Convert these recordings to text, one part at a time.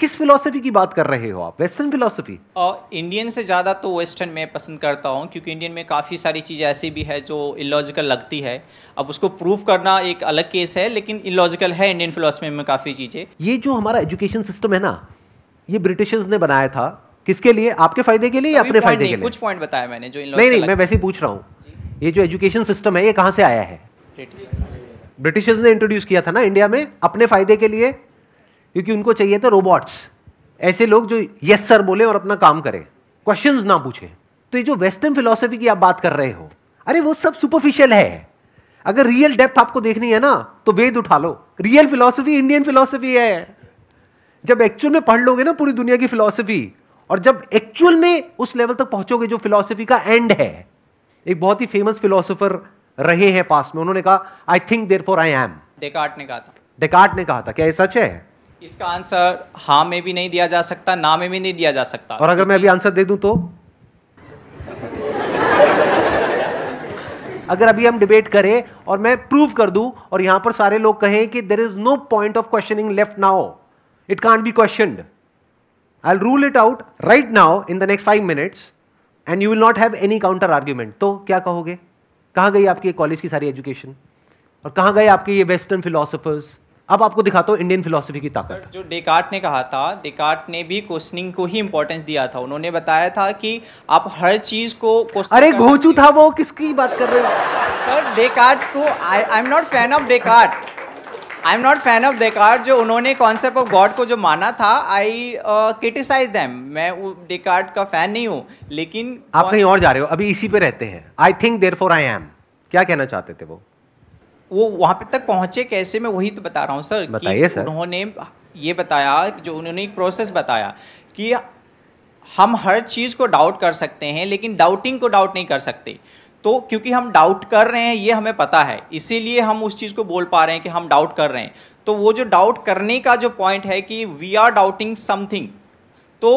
किस फिलोसफी की बात कर रहे हो आप वेस्टर्न फिलोसफी इंडियन से ज़्यादा तो वेस्टर्न में पसंद करता हूँ क्योंकि इंडियन में काफ़ी सारी चीज़ें ऐसी भी है जो इलॉजिकल लगती है अब उसको प्रूव करना एक अलग केस है लेकिन इलॉजिकल है इंडियन फिलोसफी में काफ़ी चीज़ें ये जो हमारा एजुकेशन सिस्टम है ना ये ब्रिटिशर्स ने बनाया था किसके लिए आपके फायदे के लिए या अपने फायदे के लिए कुछ पॉइंट बताया मैंने जो नहीं नहीं मैं वैसे ही पूछ रहा हूँ ये जो एजुकेशन सिस्टम है ये कहाँ से आया है ब्रिटिशर्स ने इंट्रोड्यूस किया था ना इंडिया में अपने फायदे के लिए क्योंकि उनको चाहिए था रोबोट्स ऐसे लोग जो यस सर बोले और अपना काम करें क्वेश्चन ना पूछे तो ये जो वेस्टर्न फिलोसफी की आप बात कर रहे हो अरे वो सब सुपरफिशियल है अगर रियल डेप्थ आपको देखनी है ना तो वेद उठा लो रियल फिलोसफी इंडियन फिलोसफी है जब एक्चुअल में पढ़ लोगे ना पूरी दुनिया की फिलोसफी और जब एक्चुअल में उस लेवल तक पहुंचोगे जो फिलोसफी का एंड है एक बहुत ही फेमस फिलोसोफर रहे हैं पास में उन्होंने कहा I think therefore I am Descartes ने कहा था डेकार्ट ने कहा था क्या ये सच है इसका आंसर हाँ में भी नहीं दिया जा सकता ना में भी नहीं दिया जा सकता और अगर मैं अभी आंसर दे दूं तो अगर अभी हम डिबेट करें और मैं प्रूव कर दूं और यहां पर सारे लोग कहें कि there is no point of questioning left now it can't be question I rule it out right now in the next five minutes and you will not have any counter argument तो क्या कहोगे कहां गई आपकी college की सारी education और कहां गए आपके ये वेस्टर्न फिलोसफर्स अब आपको दिखाता हूँ इंडियन फिलोसफी की ताकत जो डेकार्ट ने कहा था डेकार्ट ने भी क्वेश्चनिंग को ही इम्पोर्टेंस दिया था उन्होंने बताया था कि आप हर चीज को अरे घोचू था वो किसकी बात कर रहे हो सर डेकार्ट को I am not fan of Descartes I am not fan of Descartes जो उन्होंने कॉन्सेप्ट ऑफ गॉड को जो माना था आई क्रिटिसाइज दैम मैं डेकार्ट का फैन नहीं हूँ लेकिन आप कहीं और जा रहे हो अभी इसी पे रहते हैं I think therefore I am क्या कहना चाहते थे वो वो वहाँ पे तक पहुँचे कैसे मैं वही तो बता रहा हूँ सर बताइए सर उन्होंने ये बताया जो उन्होंने एक प्रोसेस बताया कि हम हर चीज़ को डाउट कर सकते हैं लेकिन डाउटिंग को डाउट नहीं कर सकते तो क्योंकि हम डाउट कर रहे हैं ये हमें पता है इसीलिए हम उस चीज़ को बोल पा रहे हैं कि हम डाउट कर रहे हैं तो वो जो डाउट करने का जो पॉइंट है कि वी आर डाउटिंग समथिंग तो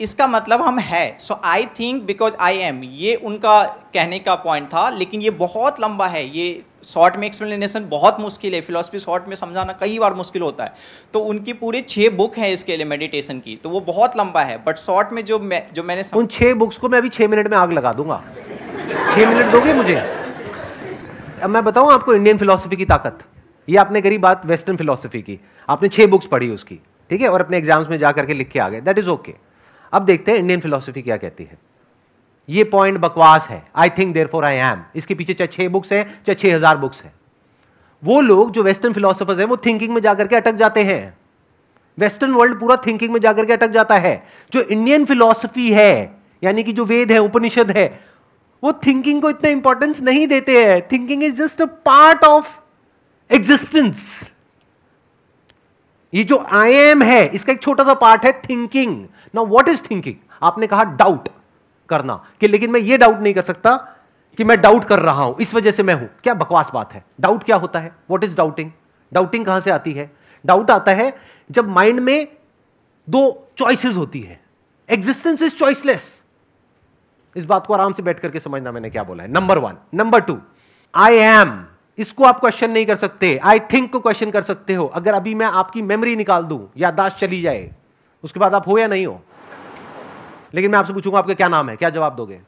इसका मतलब हम है so I think because I am ये उनका कहने का पॉइंट था लेकिन ये बहुत लंबा है ये शॉर्ट में एक्सप्लेनेशन बहुत मुश्किल है फिलोसफी शॉर्ट में समझाना कई बार मुश्किल होता है तो उनकी पूरी छः बुक है इसके लिए मेडिटेशन की तो वो बहुत लंबा है बट शॉर्ट में जो मैं जो मैंने सम... उन छः बुक्स को मैं अभी छः मिनट में आग लगा दूंगा छः मिनट दोगे मुझे अब मैं बताऊँ आपको इंडियन फिलोसफी की ताकत ये आपने करी बात वेस्टर्न फिलोसफी की आपने छः बुक्स पढ़ी उसकी ठीक है और अपने एग्जाम्स में जा करके लिख के आ गए दैट इज़ ओके okay. अब देखते हैं इंडियन फिलोसफी क्या कहती है ये पॉइंट बकवास है I think therefore I am इसके पीछे चाहे छह बुक्स हैं चाहे छह हजार बुक्स हैं वो लोग जो वेस्टर्न फिलोसफर्स हैं वो थिंकिंग में जाकर के अटक जाते हैं वेस्टर्न वर्ल्ड पूरा थिंकिंग में जाकर के अटक जाता है जो इंडियन फिलोसफी है यानी कि जो वेद है उपनिषद है वो थिंकिंग को इतना इंपॉर्टेंस नहीं देते हैं thinking is just a part of existence ये जो आई एम है इसका एक छोटा सा पार्ट है thinking now what is thinking आपने कहा डाउट करना कि लेकिन मैं ये डाउट नहीं कर सकता कि मैं डाउट कर रहा हूं इस वजह से मैं हूं क्या बकवास बात है डाउट क्या होता है व्हाट इज डाउटिंग डाउटिंग कहां से आती है डाउट आता है जब माइंड में दो चॉइसेस होती है एग्जिस्टेंस इज चॉइसलेस इस बात को आराम से बैठ करके समझना मैंने क्या बोला है number one number two I am इसको आप क्वेश्चन नहीं कर सकते आई थिंक को क्वेश्चन कर सकते हो अगर अभी मैं आपकी मेमोरी निकाल दूं दाश चली जाए उसके बाद आप हो या नहीं हो लेकिन मैं आपसे पूछूंगा आपका क्या नाम है क्या जवाब दोगे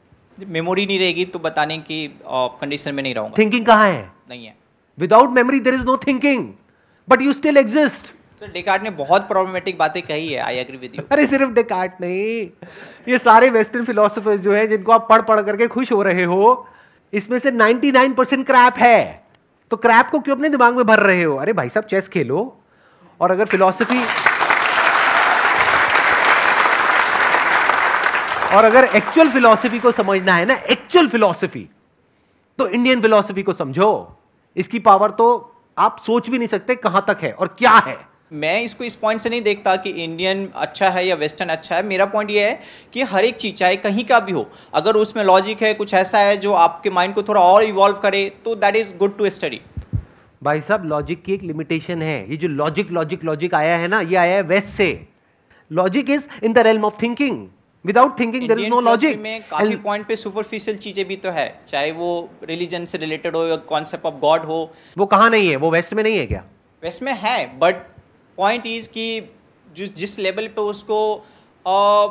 मेमोरी नहीं रहेगी तो बताने की कंडीशन में नहीं रहूंगा थिंकिंग कहाँ है नहीं है without memory there is no thinking but you still exist sir Descartes ने बहुत प्रॉब्लमेटिक बातें कही है आई एग्री विद यू अरे सिर्फ डेकार्ट नहीं ये सारे वेस्टर्न फिलोसफर्स जो हैं जिनको आप पढ़ पढ़ करके खुश हो रहे हो इसमें से 99 परसेंट क्रैप है तो क्रैप को क्यों अपने दिमाग में भर रहे हो अरे भाई साहब चेस खेलो और अगर फिलॉसफी और अगर एक्चुअल फिलॉसफी को समझना है ना एक्चुअल फिलॉसफी तो इंडियन फिलॉसफी को समझो इसकी पावर तो आप सोच भी नहीं सकते कहां तक है और क्या है मैं इसको इस पॉइंट से नहीं देखता कि इंडियन अच्छा है या वेस्टर्न अच्छा है मेरा पॉइंट ये है कि हर एक चीज़ चाहे कहीं का भी हो अगर उसमें लॉजिक है कुछ ऐसा है जो आपके माइंड को थोड़ा और इवॉल्व करे तो that is good to study भाई साहब लॉजिक की एक लिमिटेशन है ये जो लॉजिक लॉजिक लॉजिक आया है ना ये आया है वेस्ट से logic is in the realm of thinking without thinking there is no logic में काफी पॉइंट पे सुपरफिशियल चीजें भी तो है चाहे वो रिलीजन से रिलेटेड हो या कॉन्सेप्ट ऑफ गॉड हो वो कहाँ नहीं है वो वेस्ट में नहीं है क्या वेस्ट में है बट पॉइंट इज़ कि जिस जिस लेवल पे उसको आ,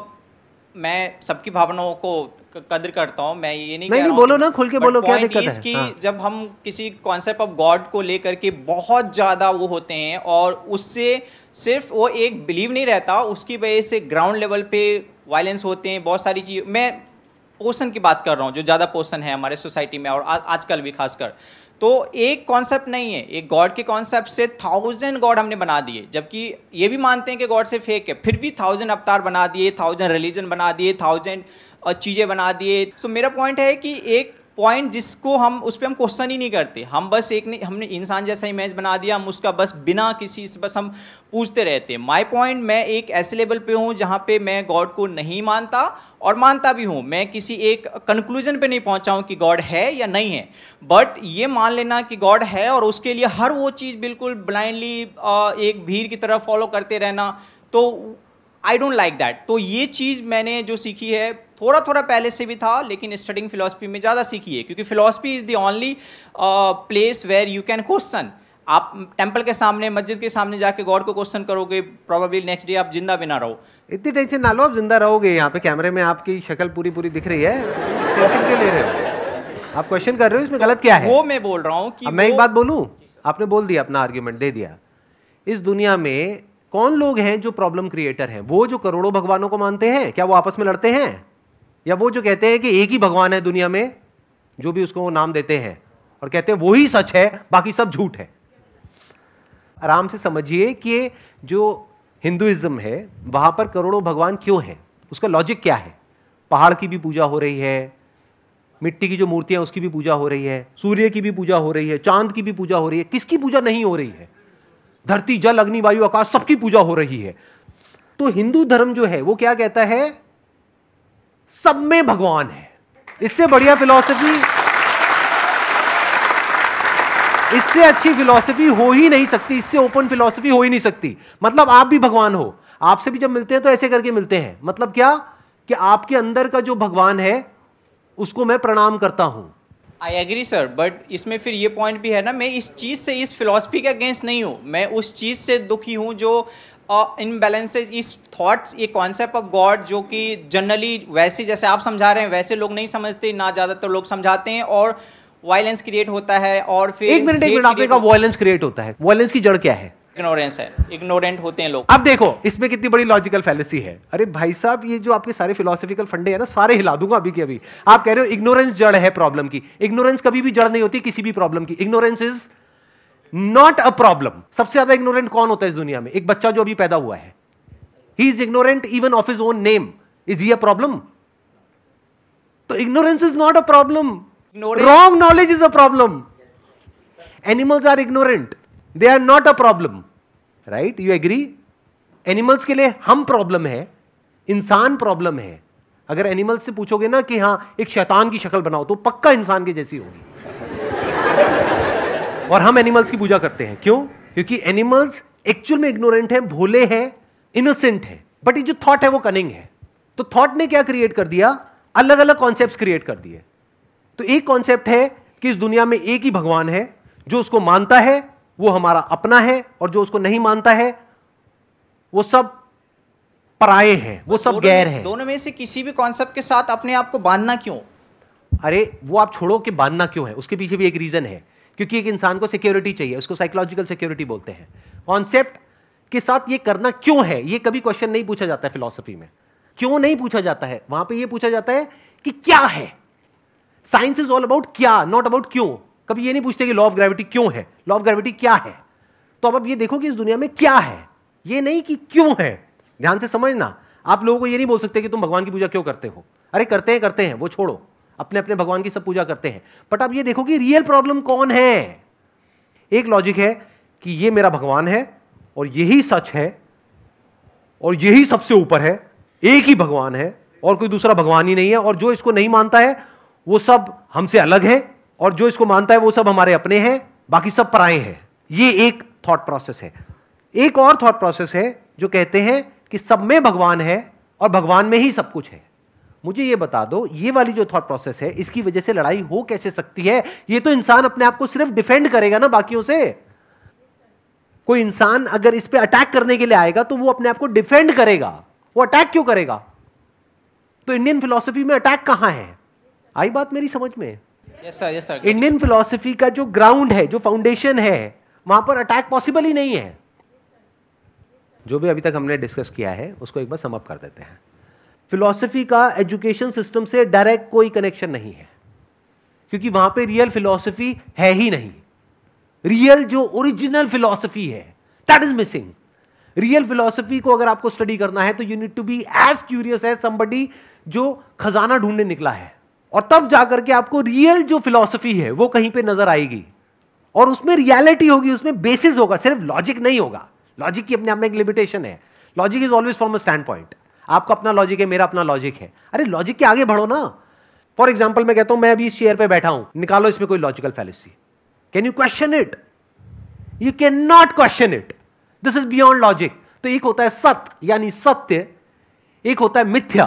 मैं सबकी भावनाओं को कदर करता हूँ मैं ये नहीं, नहीं, नहीं बोलो ना खुल के बोलो क्या दिक्कत है कि हाँ। जब हम किसी कॉन्सेप्ट ऑफ गॉड को लेकर के बहुत ज़्यादा वो होते हैं और उससे सिर्फ वो एक बिलीव नहीं रहता उसकी वजह से ग्राउंड लेवल पे वायलेंस होते हैं बहुत सारी चीज़ मैं पोषण की बात कर रहा हूँ जो ज़्यादा पोषण है हमारे सोसाइटी में और आजकल भी खासकर तो एक कॉन्सेप्ट नहीं है एक गॉड के कॉन्सेप्ट से थाउजेंड गॉड हमने बना दिए जबकि ये भी मानते हैं कि गॉड से फेक है फिर भी थाउजेंड अवतार बना दिए थाउजेंड रिलीजन बना दिए थाउजेंड चीज़ें बना दिए सो मेरा पॉइंट है कि एक पॉइंट जिसको हम उस पर हम क्वेश्चन ही नहीं करते हम बस एक ने हमने इंसान जैसा इमेज बना दिया हम उसका बस बिना किसी से बस हम पूछते रहते हैं माई पॉइंट मैं एक ऐसे लेवल पे हूँ जहाँ पे मैं गॉड को नहीं मानता और मानता भी हूँ मैं किसी एक कंक्लूजन पे नहीं पहुँचा हूँ कि गॉड है या नहीं है बट ये मान लेना कि गॉड है और उसके लिए हर वो चीज़ बिल्कुल ब्लाइंडली एक भीड़ की तरह फॉलो करते रहना तो आई डोंट लाइक दैट तो ये चीज़ मैंने जो सीखी है थोड़ा थोड़ा पहले से भी था लेकिन स्टडिंग फिलोसफी में ज़्यादा सीखिए क्योंकि philosophy is the only place where you can question आप टेम्पल के सामने मस्जिद के सामने जाके गॉड को क्वेश्चन करोगे प्रोबेबली नेक्स्ट डे आप जिंदा भी ना रहो इतनी टेंशन ना लो आप जिंदा रहोगे यहाँ पे कैमरे में आपकी शक्ल पूरी पूरी दिख रही है टेंशन क्यों ले रहे हो आप क्वेश्चन कर रहे हो इसमें गलत क्या है वो मैं बोल रहा हूँ कि मैं एक बात बोलूँ आपने बोल दिया अपना आर्ग्यूमेंट दे दिया इस दुनिया में कौन लोग हैं जो प्रॉब्लम क्रिएटर हैं वो जो करोड़ों भगवानों को मानते हैं क्या वो आपस में लड़ते हैं या वो जो कहते हैं कि एक ही भगवान है दुनिया में जो भी उसको नाम देते हैं और कहते हैं वो ही सच है बाकी सब झूठ है आराम से समझिए कि जो हिंदुइज्म है वहां पर करोड़ों भगवान क्यों हैं उसका लॉजिक क्या है पहाड़ की भी पूजा हो रही है मिट्टी की जो मूर्तियां उसकी भी पूजा हो रही है सूर्य की भी पूजा हो रही है चांद की भी पूजा हो रही है किसकी पूजा नहीं हो रही है धरती जल अग्नि वायु आकाश सबकी पूजा हो रही है तो हिंदू धर्म जो है वो क्या कहता है सब में भगवान है इससे बढ़िया फिलॉसफी इससे अच्छी फिलॉसफी हो ही नहीं सकती इससे ओपन फिलॉसफी हो ही नहीं सकती मतलब आप भी भगवान हो आपसे भी जब मिलते हैं तो ऐसे करके मिलते हैं मतलब क्या कि आपके अंदर का जो भगवान है उसको मैं प्रणाम करता हूं आई एग्री सर बट इसमें फिर ये पॉइंट भी है ना मैं इस चीज़ से इस फिलोसफी के अगेंस्ट नहीं हूं मैं उस चीज़ से दुखी हूं जो इम्बेलेंसेज इस थॉट्स ये कॉन्सेप्ट ऑफ गॉड जो कि जनरली वैसे जैसे आप समझा रहे हैं वैसे लोग नहीं समझते ना ज़्यादातर लोग समझाते हैं और वायलेंस क्रिएट होता है और फिर एक मिनट एक मिनट आपने कहा वायलेंस क्रिएट होता है वायलेंस की जड़ क्या है इग्नोरेंस है इग्नोरेंट होते हैं लोग अब देखो इसमें कितनी बड़ी लॉजिकल फैलेसी है अरे भाई साहब ये जो आपके सारे फिलोसफिकल फंडे है ना सारे हिला दूंगा अभी के अभी आप कह रहे हो इग्नोरेंस जड़ है प्रॉब्लम की इग्नोरेंस कभी भी जड़ नहीं होती किसी भी प्रॉब्लम की ignorance is not a problem सबसे ज्यादा इग्नोरेंट कौन होता है इस दुनिया में एक बच्चा जो अभी पैदा हुआ है he is ignorant even of his own name is a problem तो ignorance is not a problem wrong knowledge is a problem animals are ignorant they are not a problem right you agree animals के लिए हम problem है इंसान problem है अगर animals से पूछोगे ना कि हाँ एक शैतान की शक्ल बनाओ तो पक्का इंसान के जैसी होगी और हम एनिमल्स की पूजा करते हैं क्यों क्योंकि एनिमल्स एक्चुअल में इग्नोरेंट है भोले हैं इनोसेंट है बट ये जो थॉट है वो कनिंग है तो थॉट ने क्या क्रिएट कर दिया अलग अलग कॉन्सेप्ट क्रिएट कर दिए तो एक कॉन्सेप्ट है कि इस दुनिया में एक ही भगवान है जो उसको मानता है वो हमारा अपना है और जो उसको नहीं मानता है वो सब पराए हैं वो सब गैर हैं दोनों में से किसी भी कॉन्सेप्ट के साथ अपने आप को बांधना क्यों अरे वो आप छोड़ो कि बांधना क्यों है उसके पीछे भी एक रीजन है क्योंकि एक इंसान को सिक्योरिटी चाहिए उसको साइकोलॉजिकल सिक्योरिटी बोलते हैं कॉन्सेप्ट के साथ ये करना क्यों है ये कभी क्वेश्चन नहीं पूछा जाता है फिलोसफी में क्यों नहीं पूछा जाता है वहां पे ये पूछा जाता है कि क्या है साइंस इज ऑल अबाउट क्या नॉट अबाउट क्यों कभी ये नहीं पूछते कि लॉ ऑफ ग्रेविटी क्यों है लॉ ऑफ ग्रेविटी क्या है तो अब आप ये देखो कि इस दुनिया में क्या है ये नहीं कि क्यों है ध्यान से समझना आप लोगों को ये नहीं बोल सकते कि तुम भगवान की पूजा क्यों करते हो अरे करते हैं करते हैं वो छोड़ो अपने अपने भगवान की सब पूजा करते हैं बट आप ये देखो कि रियल प्रॉब्लम कौन है एक लॉजिक है कि ये मेरा भगवान है और यही सच है और यही सबसे ऊपर है एक ही भगवान है और कोई दूसरा भगवान ही नहीं है और जो इसको नहीं मानता है वो सब हमसे अलग है और जो इसको मानता है वो सब हमारे अपने हैं बाकी सब पराए हैं ये एक थॉट प्रोसेस है एक और थॉट प्रोसेस है जो कहते हैं कि सब में भगवान है और भगवान में ही सब कुछ है मुझे ये बता दो ये वाली जो थॉट प्रोसेस है इसकी वजह से लड़ाई हो कैसे सकती है ये तो इंसान अपने आप को सिर्फ डिफेंड करेगा ना बाकियों से कोई इंसान अगर इस पर अटैक करने के लिए आएगा तो वो अपने आप को डिफेंड करेगा वो अटैक क्यों करेगा तो इंडियन फिलोसफी में अटैक कहां है आई बात मेरी समझ में yes, sir, yes, sir. Indian philosophy का जो ग्राउंड है जो फाउंडेशन है वहां पर अटैक पॉसिबल ही नहीं है जो भी अभी तक हमने डिस्कस किया है उसको एक बार समअप कर देते हैं फिलॉसफी का एजुकेशन सिस्टम से डायरेक्ट कोई कनेक्शन नहीं है क्योंकि वहां पे रियल फिलॉसफी है ही नहीं रियल जो ओरिजिनल फिलॉसफी है that is missing real philosophy को अगर आपको स्टडी करना है तो you need to be as curious as somebody जो खजाना ढूंढने निकला है और तब जाकर के आपको रियल जो फिलॉसफी है वो कहीं पे नजर आएगी और उसमें रियलिटी होगी उसमें बेसिस होगा सिर्फ लॉजिक नहीं होगा लॉजिक की अपने आप में एक लिमिटेशन है logic is always from a standpoint आपका अपना लॉजिक है मेरा अपना लॉजिक है अरे लॉजिक के आगे बढ़ो ना फॉर एग्जाम्पल मैं कहता हूं मैं अभी इस चेयर पर बैठा हूं निकालो इसमें कोई logical fallacy can you question it you cannot question it this is beyond logic तो एक होता है सत्य यानी सत्य एक होता है मिथ्या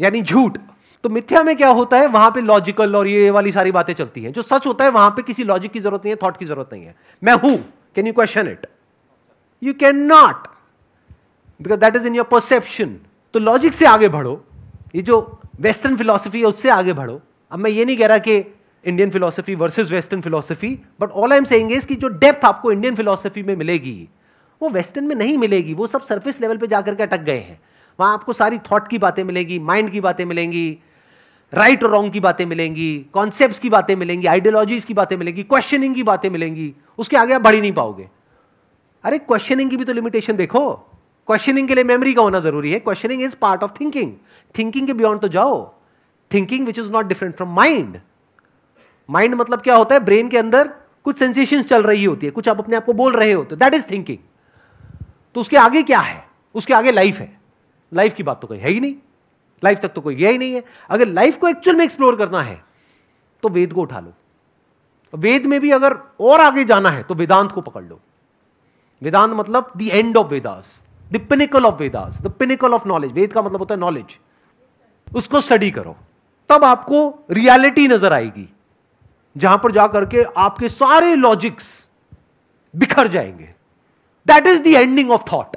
यानी झूठ तो मिथ्या में क्या होता है वहां पे लॉजिकल और ये वाली सारी बातें चलती हैं जो सच होता है वहां पे किसी लॉजिक की जरूरत नहीं है थॉट की जरूरत नहीं है मैं हूं can you question it you cannot because that is in your perception तो लॉजिक से आगे बढ़ो ये जो वेस्टर्न फिलोसफी है उससे आगे बढ़ो अब मैं ये नहीं कह रहा कि Indian philosophy versus western philosophy but all I am saying is कि जो डेप्थ आपको इंडियन फिलोसफी में मिलेगी वो वेस्टर्न में नहीं मिलेगी वो सब सर्फिस लेवल पे जाकर के अटक गए हैं वहाँ आपको सारी थॉट की बातें मिलेंगी माइंड की बातें मिलेंगी राइट और रॉन्ग की बातें मिलेंगी कॉन्सेप्ट की बातें मिलेंगी आइडियोलॉजीज की बातें मिलेंगी क्वेश्चनिंग की बातें मिलेंगी उसके आगे आप बढ़ ही नहीं पाओगे अरे क्वेश्चनिंग की भी तो लिमिटेशन देखो क्वेश्चनिंग के लिए मेमोरी का होना जरूरी है questioning is part of thinking thinking के बियॉन्ड तो जाओ thinking which is not different from mind mind मतलब क्या होता है ब्रेन के अंदर कुछ सेंसेशन चल रही होती है कुछ आप अपने आप को बोल रहे होते दैट इज थिंकिंग तो उसके आगे क्या है उसके आगे लाइफ है लाइफ की बात तो कोई है ही नहीं लाइफ तक तो कोई है ही नहीं है अगर लाइफ को एक्चुअल में एक्सप्लोर करना है तो वेद को उठा लो वेद में भी अगर और आगे जाना है तो वेदांत को पकड़ लो वेदांत मतलब the end of Vedas the pinnacle of Vedas the pinnacle of knowledge Veda का मतलब होता है नॉलेज उसको स्टडी करो तब आपको रियलिटी नजर आएगी जहां पर जाकर के आपके सारे लॉजिक्स बिखर जाएंगे that is the ending of thought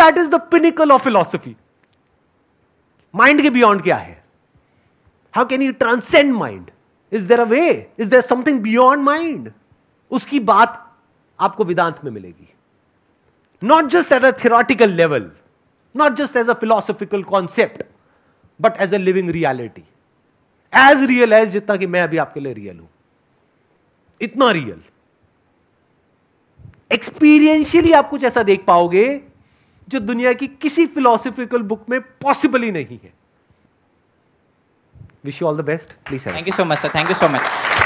that is the pinnacle of philosophy mind के बियॉन्ड क्या है how can you transcend mind is there a way is there something beyond mind उसकी बात आपको वेदांत में मिलेगी not just at a theoretical level, not just as a philosophical concept, but as a living reality. As real as जितना कि मैं अभी आपके लिए रियल हूं इतना रियल एक्सपीरियंशियली आप कुछ ऐसा देख पाओगे जो दुनिया की किसी फिलोसॉफिकल बुक में पॉसिबल ही नहीं है wish you all the best please thank you so much sir thank you so much